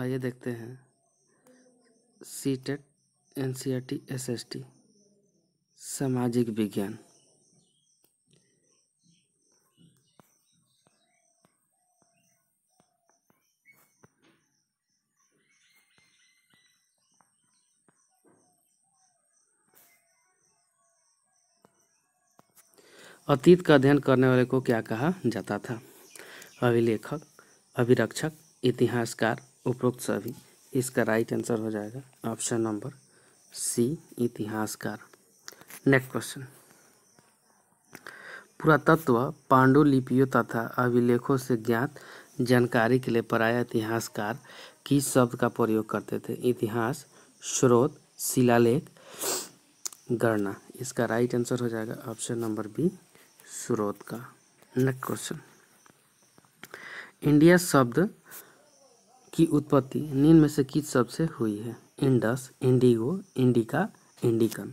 आइए देखते हैं C TET N C R T S S T सामाजिक विज्ञान अतीत का अध्ययन करने वाले को क्या कहा जाता था अभिलेखक अभिरक्षक इतिहासकार उपरोक्त सभी इसका राइट आंसर हो जाएगा ऑप्शन नंबर सी इतिहासकार नेक्स्ट क्वेश्चन पुरातत्व पांडुलिपियों तथा अभिलेखों से ज्ञात जानकारी के लिए पराया इतिहासकार किस शब्द का प्रयोग करते थे इतिहास स्रोत शिलालेख गणना इसका राइट आंसर हो जाएगा ऑप्शन नंबर बी स्रोत का नेक्स्ट क्वेश्चन इंडिया शब्द की उत्पत्ति निम्न में से किस शब्द से हुई है इंडस इंडिगो इंडिका इंडिकन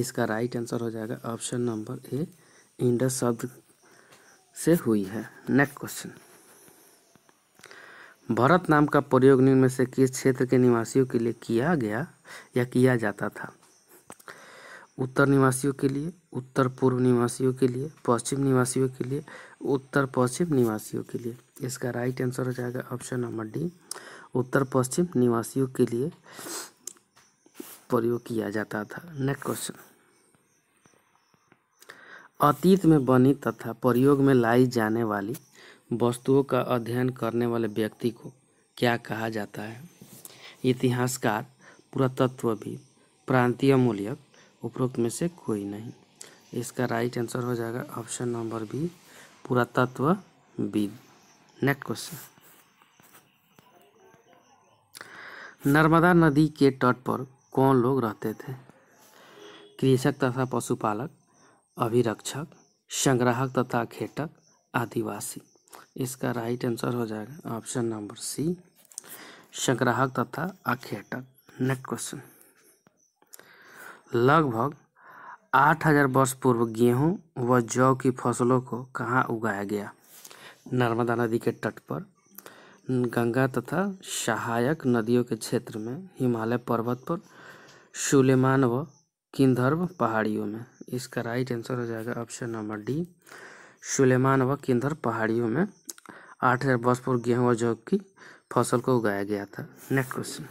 इसका राइट आंसर हो जाएगा ऑप्शन नंबर ए इंडस शब्द से हुई है नेक्स्ट क्वेश्चन भरत नाम का प्रयोग निम्न में से किस क्षेत्र के निवासियों के लिए किया गया या किया जाता था उत्तर निवासियों के लिए उत्तर पूर्व निवासियों के लिए पश्चिम निवासियों के लिए उत्तर पश्चिम निवासियों के लिए इसका राइट आंसर हो जाएगा ऑप्शन नंबर डी उत्तर पश्चिम निवासियों के लिए प्रयोग किया जाता था नेक्स्ट क्वेश्चन अतीत में बनी तथा प्रयोग में लाई जाने वाली वस्तुओं का अध्ययन करने वाले व्यक्ति को क्या कहा जाता है इतिहासकार पुरातत्वविद प्रांतीय मूल्यक उपरोक्त में से कोई नहीं इसका राइट आंसर हो जाएगा ऑप्शन नंबर बी पुरातत्वविद नेक्स्ट क्वेश्चन नर्मदा नदी के तट पर कौन लोग रहते थे कृषक तथा पशुपालक अभिरक्षक संग्राहक तथा खेटक आदिवासी इसका राइट आंसर हो जाएगा ऑप्शन नंबर सी संग्राहक तथा अखेटक नेक्स्ट क्वेश्चन लगभग आठ हजार वर्ष पूर्व गेहूं व जौ की फसलों को कहाँ उगाया गया नर्मदा नदी के तट पर गंगा तथा सहायक नदियों के क्षेत्र में हिमालय पर्वत पर सुलेमान व किंधर्व पहाड़ियों में इसका राइट आंसर हो जाएगा ऑप्शन नंबर डी सुलेमान व किंधर्व पहाड़ियों में आठ हजार वर्ष पूर्व गेहूँ व जौ की फसल को उगाया गया था नेक्स्ट क्वेश्चन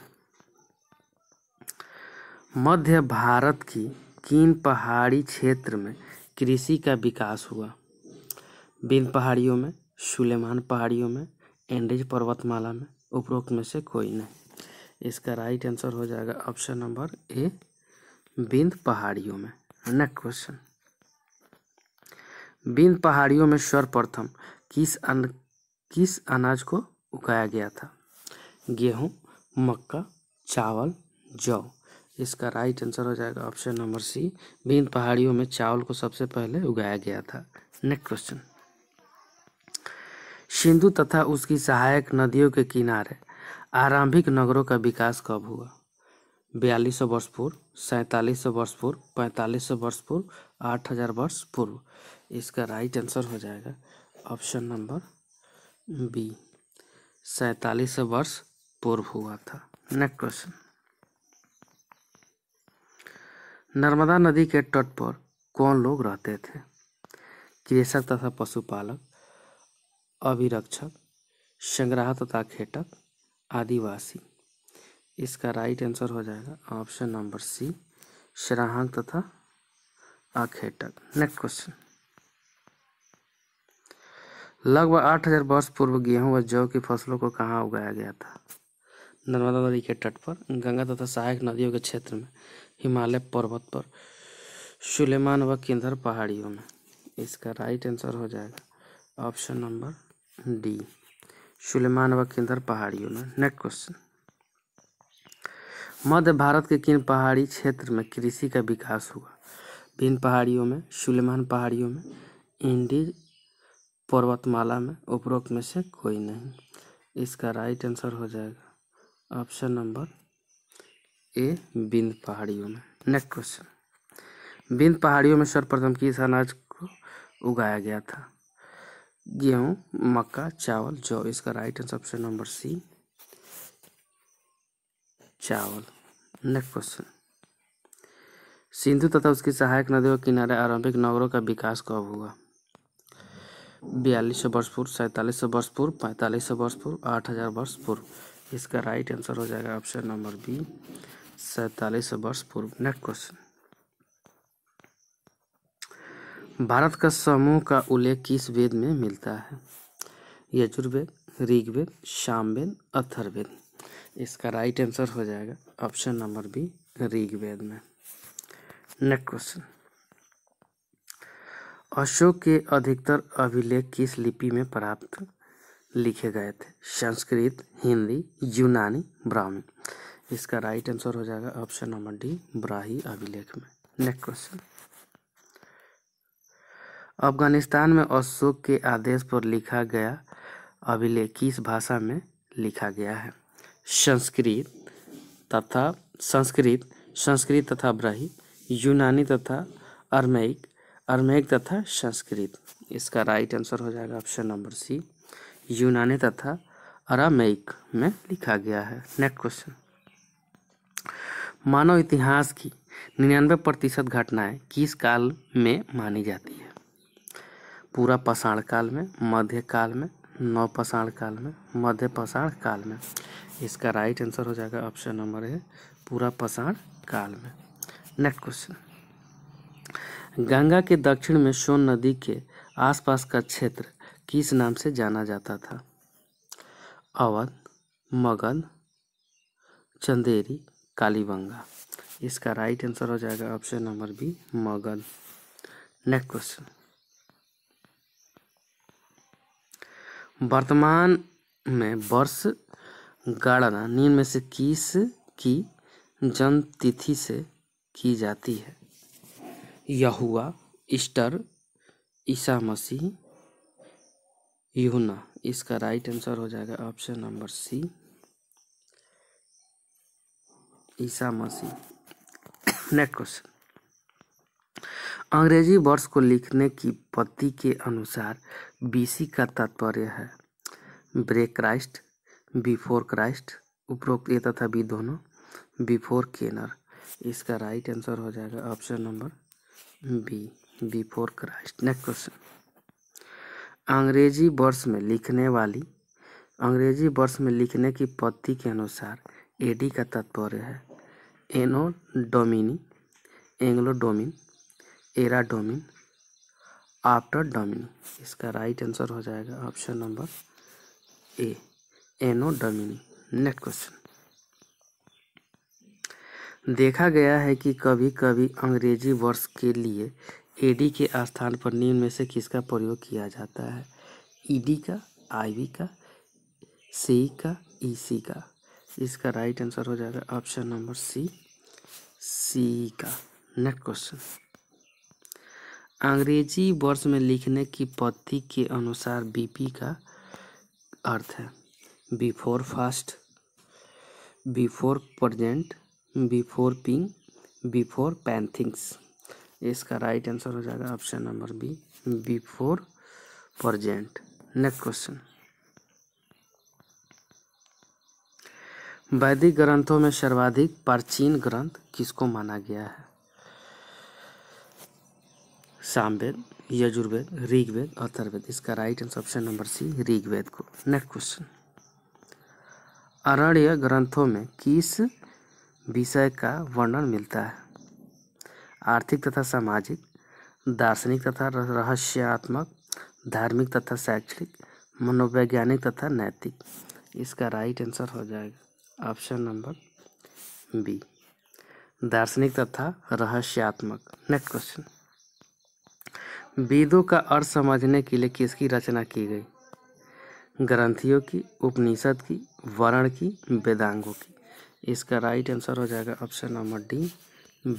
मध्य भारत की किन पहाड़ी क्षेत्र में कृषि का विकास हुआ बिन पहाड़ियों में सुलेमान पहाड़ियों में एंडेज पर्वतमाला में उपरोक्त में से कोई नहीं इसका राइट आंसर हो जाएगा ऑप्शन नंबर ए बिंद पहाड़ियों में नेक्स्ट क्वेश्चन बिंद पहाड़ियों में सर्वप्रथम किस अन, किस अनाज को उगाया गया था गेहूँ मक्का चावल जौ इसका राइट आंसर हो जाएगा ऑप्शन नंबर सी विंध पहाड़ियों में चावल को सबसे पहले उगाया गया था नेक्स्ट क्वेश्चन सिंधु तथा उसकी सहायक नदियों के किनारे आरंभिक नगरों का विकास कब हुआ बयालीस सौ वर्ष पूर्व सैंतालीस सौ वर्ष पूर्व पैंतालीस सौ वर्ष पूर्व आठ हजार वर्ष पूर्व इसका राइट आंसर हो जाएगा ऑप्शन नंबर बी सैंतालीस वर्ष पूर्व हुआ था नेक्स्ट क्वेश्चन नर्मदा नदी के तट पर कौन लोग रहते थे कृषक तथा पशुपालक अभिरक्षक संग्राहक तथा खेटक आदिवासी इसका राइट आंसर हो जाएगा ऑप्शन नंबर सी श्राहक तथा आखेटक नेक्स्ट क्वेश्चन लगभग आठ हजार वर्ष पूर्व गेहूं व जौ की फसलों को कहाँ उगाया गया था नर्मदा नदी के तट पर गंगा तथा सहायक नदियों के क्षेत्र में हिमालय पर्वत पर सुलेमान व किन्धर पहाड़ियों में इसका राइट आंसर हो जाएगा ऑप्शन नंबर डी सुलेमान व किन्धर पहाड़ियों में नेक्स्ट क्वेश्चन मध्य भारत के किन पहाड़ी क्षेत्र में कृषि का विकास हुआ भिन्न पहाड़ियों में सुलेमान पहाड़ियों में इंडी पर्वतमाला में उपरोक्त में से कोई नहीं इसका राइट आंसर हो जाएगा ऑप्शन नंबर ए बिंद पहाड़ियों में नेक्स्ट क्वेश्चन बिंद पहाड़ियों में सर्वप्रथम किस अनाज को उगाया गया था गेहूँ मक्का चावल जौ इसका right answer option number C चावल नेक्स्ट क्वेश्चन सिंधु तथा उसकी सहायक नदियों के किनारे आरंभिक नगरों का विकास कब हुआ बयालीस सौ वर्ष पूर्व सैंतालीस सौ वर्ष पूर्व पैंतालीस सौ वर्ष पूर्व आठ हजार वर्ष पूर्व इसका राइट आंसर हो जाएगा ऑप्शन नंबर बी सैतालीस वर्ष पूर्व नेक्स्ट क्वेश्चन भारत का समूह का उल्लेख किस वेद में मिलता है यजुर्वेद ऋग्वेद शामवेद अथर्वेद इसका राइट आंसर हो जाएगा ऑप्शन नंबर बी ऋग्वेद में नेक्स्ट क्वेश्चन अशोक के अधिकतर अभिलेख किस लिपि में प्राप्त लिखे गए थे संस्कृत हिंदी यूनानी ब्राह्मी इसका राइट आंसर हो जाएगा ऑप्शन नंबर डी ब्राही अभिलेख में नेक्स्ट क्वेश्चन अफगानिस्तान में अशोक के आदेश पर लिखा गया अभिलेख किस भाषा में लिखा गया है संस्कृत तथा संस्कृत संस्कृत तथा ब्राही यूनानी तथा अरमेक अरमेक तथा संस्कृत इसका राइट आंसर हो जाएगा ऑप्शन नंबर सी यूनानी तथा अरामेक में लिखा गया है नेक्स्ट क्वेश्चन मानव इतिहास की निन्यानवे प्रतिशत घटनाएँ किस काल में मानी जाती है पूरा पाषाण काल में मध्य काल में नवपाषाण काल में मध्य पाषाण काल में इसका राइट आंसर हो जाएगा ऑप्शन नंबर है पूरा पाषाण काल में नेक्स्ट क्वेश्चन गंगा के दक्षिण में सोन नदी के आसपास का क्षेत्र किस नाम से जाना जाता था अवध मगध चंदेरी कालीबंगा इसका राइट आंसर हो जाएगा option number B Magadh next question वर्तमान में वर्ष गणना निम्न में से किस की जन्म तिथि से की जाती है यहुआ ईस्टर ईसा मसीह यूना इसका राइट आंसर हो जाएगा ऑप्शन नंबर सी ईसा मसीह नेक्स्ट क्वेश्चन अंग्रेजी वर्ष को लिखने की पद्धति के अनुसार बीसी का तात्पर्य है ब्रेक क्राइस्ट बिफोर क्राइस्ट उपरोक्त ये तथा बी दोनों बिफोर केनर इसका राइट आंसर हो जाएगा option number B before Christ next question अंग्रेजी वर्ष में लिखने वाली अंग्रेजी वर्ष में लिखने की पद्धति के अनुसार एडी का तात्पर्य है anno domini Anglo domini era domini after domini इसका राइट आंसर हो जाएगा option number A anno domini next question देखा गया है कि कभी कभी अंग्रेजी वर्ष के लिए एडी के स्थान पर निम्न में से किसका प्रयोग किया जाता है ईडी e का आईवी का सी का ईसी e का इसका राइट आंसर हो जाएगा ऑप्शन नंबर सी सी का नेक्स्ट क्वेश्चन अंग्रेजी वर्ष में लिखने की पद्धति के अनुसार बीपी का अर्थ है before fast before present before ping before पैंथिंग्स इसका राइट आंसर हो जाएगा option number B before present next question वैदिक ग्रंथों में सर्वाधिक प्राचीन ग्रंथ किसको माना गया है सामवेद यजुर्वेद ऋग्वेद अथर्वेद इसका right answer option number C Rigveda को नेक्स्ट क्वेश्चन अरण्य ग्रंथों में किस विषय का वर्णन मिलता है आर्थिक तथा सामाजिक दार्शनिक तथा रहस्यात्मक धार्मिक तथा शैक्षणिक मनोवैज्ञानिक तथा नैतिक इसका राइट आंसर हो जाएगा ऑप्शन नंबर बी दार्शनिक तथा रहस्यात्मक नेक्स्ट क्वेश्चन वेदों का अर्थ समझने के लिए किसकी रचना की गई ग्रंथियों की उपनिषद की वर्ण की वेदांगों की इसका राइट आंसर हो जाएगा ऑप्शन नंबर डी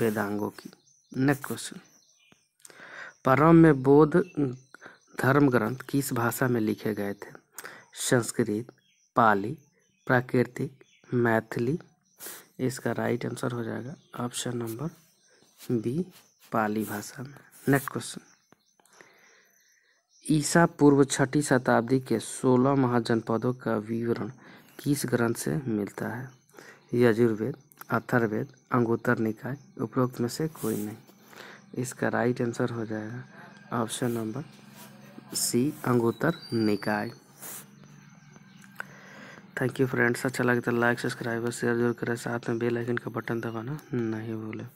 वेदांगों की नेक्स्ट क्वेश्चन परम में बौद्ध धर्म ग्रंथ किस भाषा में लिखे गए थे संस्कृत पाली प्राकृतिक मैथिली इसका राइट आंसर हो जाएगा ऑप्शन नंबर बी पाली भाषा में नेक्स्ट क्वेश्चन ईसा पूर्व छठी शताब्दी के सोलह महाजनपदों का विवरण किस ग्रंथ से मिलता है यजुर्वेद अथर्वेद अंगोत्तर निकाय उपरोक्त में से कोई नहीं इसका राइट आंसर हो जाएगा ऑप्शन नंबर सी अंगोत्तर निकाय थैंक यू फ्रेंड्स अच्छा लगे तो लाइक सब्सक्राइब और शेयर जरूर करें साथ में बेल आइकन का बटन दबाना नहीं भूलें